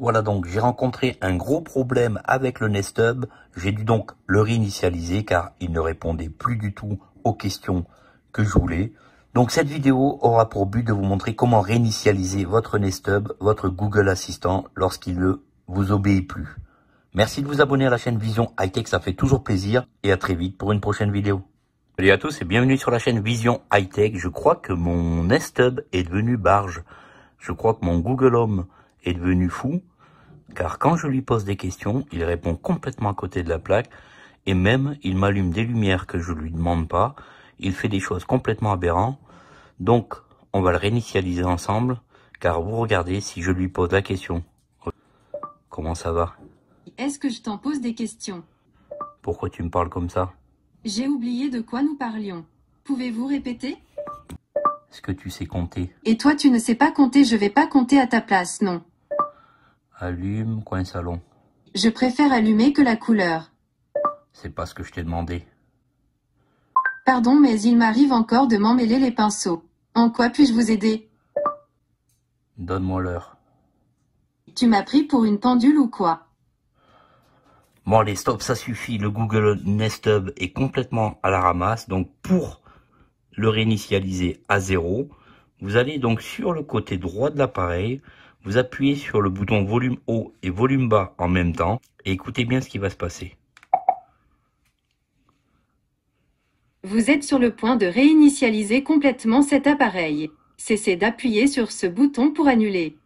Voilà donc, j'ai rencontré un gros problème avec le Nest Hub. J'ai dû donc le réinitialiser car il ne répondait plus du tout aux questions que je voulais. Donc cette vidéo aura pour but de vous montrer comment réinitialiser votre Nest Hub, votre Google Assistant, lorsqu'il ne vous obéit plus. Merci de vous abonner à la chaîne Vision Hightech, ça fait toujours plaisir et à très vite pour une prochaine vidéo. Salut à tous et bienvenue sur la chaîne Vision Hightech, Je crois que mon Nest Hub est devenu barge. Je crois que mon Google Home est devenu fou, car quand je lui pose des questions, il répond complètement à côté de la plaque, et même il m'allume des lumières que je lui demande pas, il fait des choses complètement aberrantes, donc on va le réinitialiser ensemble, car vous regardez si je lui pose la question. Comment ça va Est-ce que je t'en pose des questions Pourquoi tu me parles comme ça J'ai oublié de quoi nous parlions. Pouvez-vous répéter Est-ce que tu sais compter Et toi tu ne sais pas compter, je vais pas compter à ta place, non Allume coin salon. Je préfère allumer que la couleur. C'est pas ce que je t'ai demandé. Pardon, mais il m'arrive encore de m'emmêler les pinceaux. En quoi puis-je vous aider Donne-moi l'heure. Tu m'as pris pour une pendule ou quoi Bon, les stop, ça suffit. Le Google Nest Hub est complètement à la ramasse. Donc, pour le réinitialiser à zéro, vous allez donc sur le côté droit de l'appareil, vous appuyez sur le bouton volume haut et volume bas en même temps et écoutez bien ce qui va se passer. Vous êtes sur le point de réinitialiser complètement cet appareil. Cessez d'appuyer sur ce bouton pour annuler.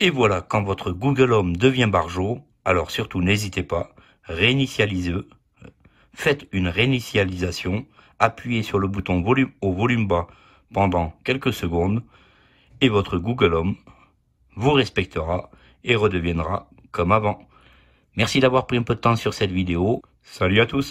Et voilà, quand votre Google Home devient Barjo, alors surtout n'hésitez pas, réinitialisez-le Faites une réinitialisation, appuyez sur le bouton volume au volume bas pendant quelques secondes et votre Google Home vous respectera et redeviendra comme avant. Merci d'avoir pris un peu de temps sur cette vidéo. Salut à tous